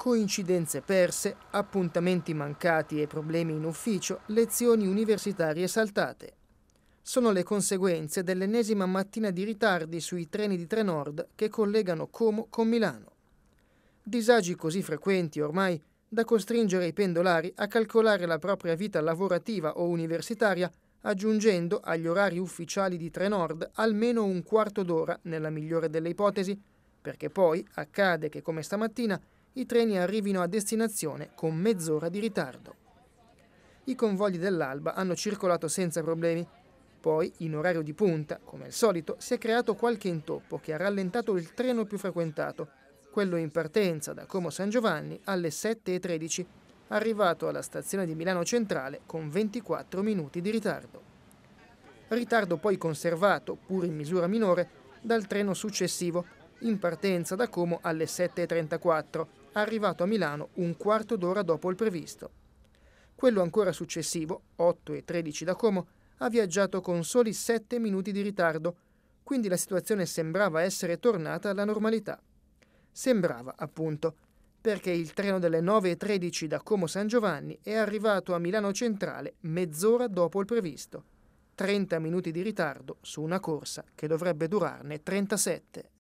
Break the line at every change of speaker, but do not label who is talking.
coincidenze perse, appuntamenti mancati e problemi in ufficio, lezioni universitarie saltate. Sono le conseguenze dell'ennesima mattina di ritardi sui treni di Trenord che collegano Como con Milano. Disagi così frequenti ormai da costringere i pendolari a calcolare la propria vita lavorativa o universitaria aggiungendo agli orari ufficiali di Trenord almeno un quarto d'ora, nella migliore delle ipotesi, perché poi accade che come stamattina i treni arrivino a destinazione con mezz'ora di ritardo. I convogli dell'alba hanno circolato senza problemi. Poi, in orario di punta, come al solito, si è creato qualche intoppo che ha rallentato il treno più frequentato, quello in partenza da Como San Giovanni alle 7.13, arrivato alla stazione di Milano Centrale con 24 minuti di ritardo. Ritardo poi conservato, pur in misura minore, dal treno successivo, in partenza da Como alle 7.34, arrivato a Milano un quarto d'ora dopo il previsto. Quello ancora successivo, 8 e 13 da Como, ha viaggiato con soli 7 minuti di ritardo, quindi la situazione sembrava essere tornata alla normalità. Sembrava, appunto, perché il treno delle 9.13 da Como San Giovanni è arrivato a Milano Centrale mezz'ora dopo il previsto. 30 minuti di ritardo su una corsa che dovrebbe durarne 37.